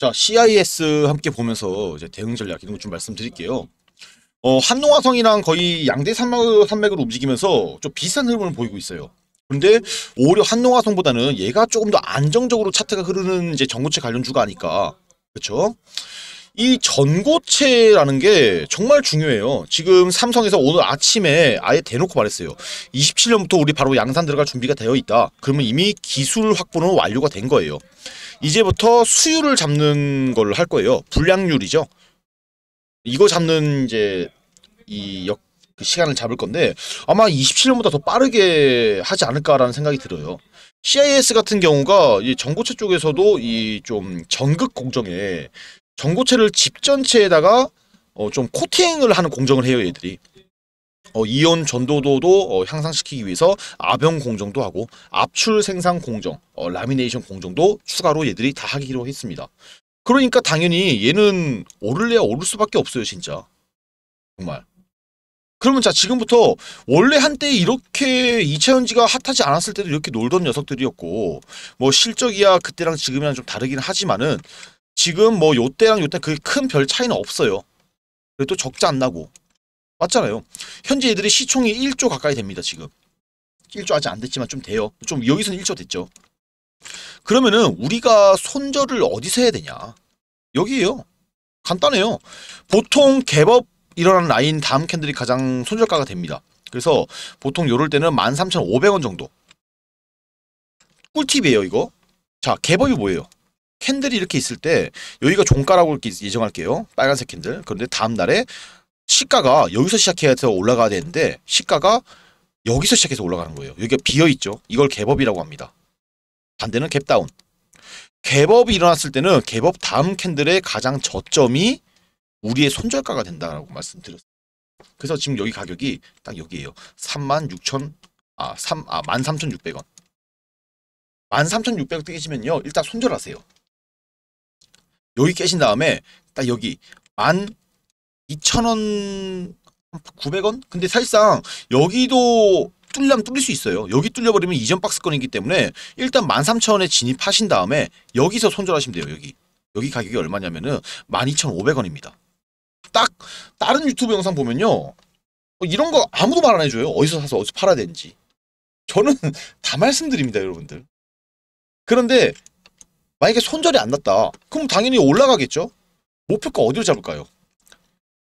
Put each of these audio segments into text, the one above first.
자, CIS 함께 보면서 이제 대응 전략 이런 거좀 말씀드릴게요. 어, 한농화성이랑 거의 양대 산맥 산맥을 움직이면서 좀 비슷한 흐름을 보이고 있어요. 그런데 오히려 한농화성보다는 얘가 조금 더 안정적으로 차트가 흐르는 이제 전고체 관련주가 아닐까. 그렇죠? 이 전고체라는 게 정말 중요해요. 지금 삼성에서 오늘 아침에 아예 대놓고 말했어요. 27년부터 우리 바로 양산 들어갈 준비가 되어 있다. 그러면 이미 기술 확보는 완료가 된 거예요. 이제부터 수율을 잡는 걸 할 거예요. 불량률이죠. 이거 잡는 이제 이 역, 그 시간을 잡을 건데 아마 27년보다 더 빠르게 하지 않을까라는 생각이 들어요. CIS 같은 경우가 이 전고체 쪽에서도 이 좀 전극 공정에 전고체를 집 전체에다가 어 좀 코팅을 하는 공정을 해요 얘들이. 어, 이온 전도도도 어, 향상시키기 위해서 아병 공정도 하고 압출 생산 공정, 어, 라미네이션 공정도 추가로 얘들이 다 하기로 했습니다. 그러니까 당연히 얘는 오를래야 오를 수밖에 없어요, 진짜. 정말. 그러면 자 지금부터 원래 한때 이렇게 이차현지가 핫하지 않았을 때도 이렇게 놀던 녀석들이었고 뭐 실적이야 그때랑 지금이랑 좀 다르긴 하지만은 지금 뭐 요때랑 요 때 그게 큰별 차이는 없어요. 그래도 적지 않 나고 맞잖아요. 현재 얘들이 시총이 1조 가까이 됩니다. 지금. 1조 아직 안 됐지만 좀 돼요. 좀 여기서는 1조 됐죠. 그러면은 우리가 손절을 어디서 해야 되냐. 여기에요. 간단해요. 보통 개법 일어나는 라인 다음 캔들이 가장 손절가가 됩니다. 그래서 보통 요럴 때는 13,500원 정도. 꿀팁이에요 이거. 자 개법이 뭐예요? 캔들이 이렇게 있을 때 여기가 종가라고 예정할게요. 빨간색 캔들. 그런데 다음 날에 시가가 여기서 시작해서 올라가야 되는데 시가가 여기서 시작해서 올라가는 거예요. 여기가 비어있죠. 이걸 갭업이라고 합니다. 반대는 갭다운. 갭업이 일어났을 때는 갭업 다음 캔들의 가장 저점이 우리의 손절가가 된다라고 말씀드렸어요. 그래서 지금 여기 가격이 딱 여기에요. 36,000 아, 3 아, 13,600원. 13,600원 깨시면요. 일단 손절하세요. 여기 깨신 다음에 딱 여기 1 2,000원 900원? 근데 사실상 여기도 뚫려면 뚫릴 수 있어요. 여기 뚫려버리면 이전 박스권이기 때문에 일단 13,000원에 진입하신 다음에 여기서 손절하시면 돼요. 여기. 여기 가격이 얼마냐면은 12,500원입니다. 딱 다른 유튜브 영상 보면요. 뭐 이런 거 아무도 말 안 해줘요. 어디서 사서 어디서 팔아야 되는지. 저는 다 말씀드립니다. 여러분들. 그런데 만약에 손절이 안 났다. 그럼 당연히 올라가겠죠. 목표가 어디로 잡을까요?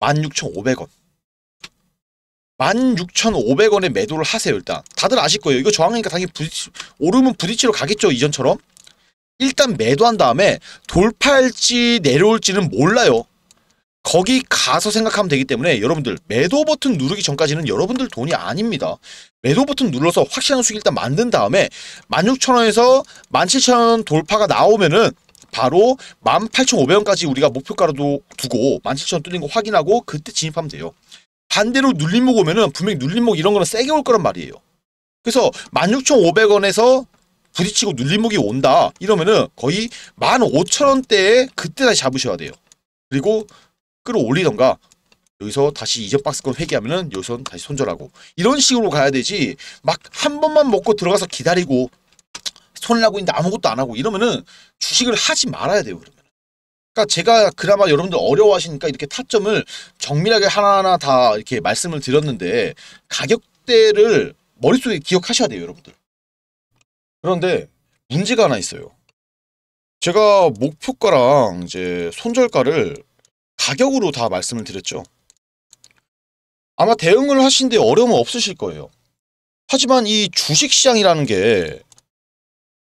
16,500원. 16,500원에 매도를 하세요 일단. 다들 아실 거예요. 이거 저항이니까 당연히 부딪, 오르면 부딪히러 가겠죠 이전처럼. 일단 매도한 다음에 돌파할지 내려올지는 몰라요. 거기 가서 생각하면 되기 때문에 여러분들 매도 버튼 누르기 전까지는 여러분들 돈이 아닙니다. 매도 버튼 눌러서 확실한 수익 일단 만든 다음에 16,000원에서 17,000원 돌파가 나오면은 바로 18,500원까지 우리가 목표가로도 두고 17,000원 뚫린 거 확인하고 그때 진입하면 돼요. 반대로 눌림목 오면은 분명히 눌림목 이런 거는 세게 올 거란 말이에요. 그래서 16,500원에서 부딪히고 눌림목이 온다 이러면은 거의 15,000원대에 그때 다시 잡으셔야 돼요. 그리고 끌어올리던가 여기서 다시 이전 박스권 회귀하면은 여기서 다시 손절하고 이런 식으로 가야 되지 막 한 번만 먹고 들어가서 기다리고 손을 하고 있는데 아무것도 안 하고 이러면은 주식을 하지 말아야 돼요. 그러면. 그러니까 제가 그나마 여러분들 어려워하시니까 이렇게 타점을 정밀하게 하나하나 다 이렇게 말씀을 드렸는데 가격대를 머릿속에 기억하셔야 돼요. 여러분들. 그런데 문제가 하나 있어요. 제가 목표가랑 이제 손절가를 가격으로 다 말씀을 드렸죠. 아마 대응을 하신데 어려움은 없으실 거예요. 하지만 이 주식시장이라는 게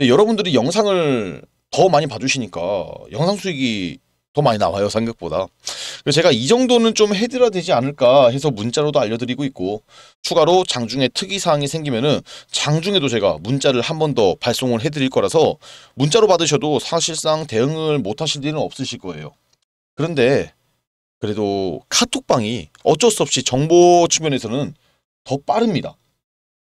여러분들이 영상을 더 많이 봐주시니까 영상 수익이 더 많이 나와요 생각보다 그래서 제가 이 정도는 좀 해드려야 되지 않을까 해서 문자로도 알려드리고 있고 추가로 장중에 특이사항이 생기면은 장중에도 제가 문자를 한 번 더 발송을 해드릴 거라서 문자로 받으셔도 사실상 대응을 못하실 일은 없으실 거예요 그런데 그래도 카톡방이 어쩔 수 없이 정보 측면에서는 더 빠릅니다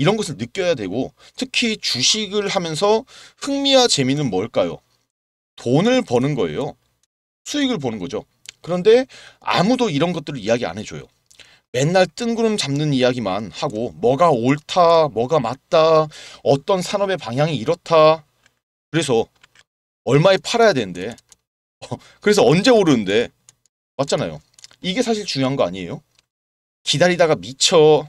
이런 것을 느껴야 되고 특히 주식을 하면서 흥미와 재미는 뭘까요? 돈을 버는 거예요. 수익을 보는 거죠. 그런데 아무도 이런 것들을 이야기 안 해줘요. 맨날 뜬구름 잡는 이야기만 하고 뭐가 옳다, 뭐가 맞다, 어떤 산업의 방향이 이렇다. 그래서 얼마에 팔아야 되는데 어, 그래서 언제 오르는데 맞잖아요. 이게 사실 중요한 거 아니에요? 기다리다가 미쳐